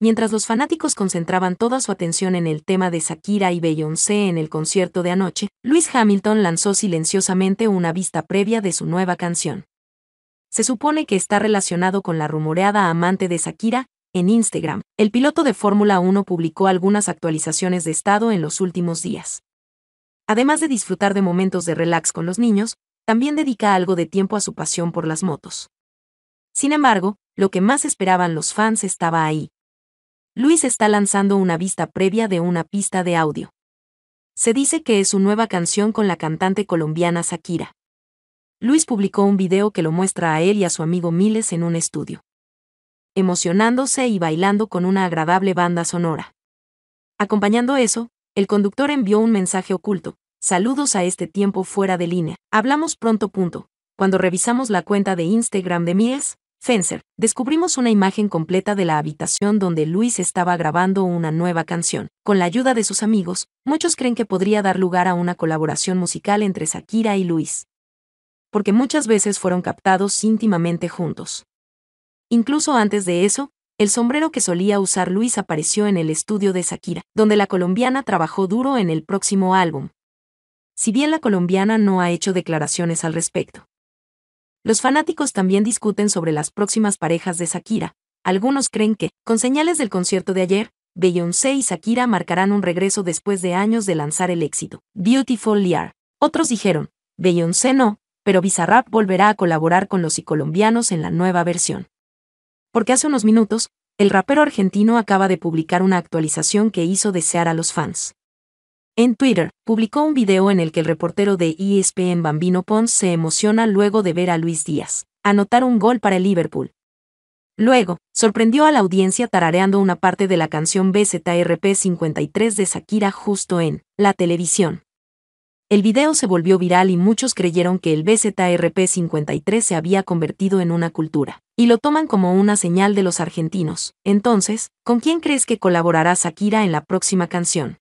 Mientras los fanáticos concentraban toda su atención en el tema de Shakira y Beyoncé en el concierto de anoche, Luis Hamilton lanzó silenciosamente una vista previa de su nueva canción. Se supone que está relacionado con la rumoreada amante de Shakira, en Instagram, el piloto de Fórmula 1 publicó algunas actualizaciones de estado en los últimos días. Además de disfrutar de momentos de relax con los niños, también dedica algo de tiempo a su pasión por las motos. Sin embargo, lo que más esperaban los fans estaba ahí. Luis está lanzando una vista previa de una pista de audio. Se dice que es su nueva canción con la cantante colombiana Shakira. Luis publicó un video que lo muestra a él y a su amigo Miles en un estudio. Emocionándose y bailando con una agradable banda sonora. Acompañando eso, el conductor envió un mensaje oculto. Saludos a este tiempo fuera de línea. Hablamos pronto. Punto. Cuando revisamos la cuenta de Instagram de Miles, Fencer, descubrimos una imagen completa de la habitación donde Luis estaba grabando una nueva canción. Con la ayuda de sus amigos, muchos creen que podría dar lugar a una colaboración musical entre Shakira y Luis. Porque muchas veces fueron captados íntimamente juntos. Incluso antes de eso, el sombrero que solía usar Luis apareció en el estudio de Shakira, donde la colombiana trabajó duro en el próximo álbum. Si bien la colombiana no ha hecho declaraciones al respecto, los fanáticos también discuten sobre las próximas parejas de Shakira. Algunos creen que, con señales del concierto de ayer, Beyoncé y Shakira marcarán un regreso después de años de lanzar el éxito, Beautiful Liar. Otros dijeron, Beyoncé no, pero Bizarrap volverá a colaborar con los y colombianos en la nueva versión. Porque hace unos minutos, el rapero argentino acaba de publicar una actualización que hizo desear a los fans. En Twitter, publicó un video en el que el reportero de ESPN Bambino Pons se emociona luego de ver a Luis Díaz anotar un gol para el Liverpool. Luego, sorprendió a la audiencia tarareando una parte de la canción BZRP 53 de Shakira justo en la televisión. El video se volvió viral y muchos creyeron que el BZRP 53 se había convertido en una cultura, y lo toman como una señal de los argentinos. Entonces, ¿con quién crees que colaborará Shakira en la próxima canción?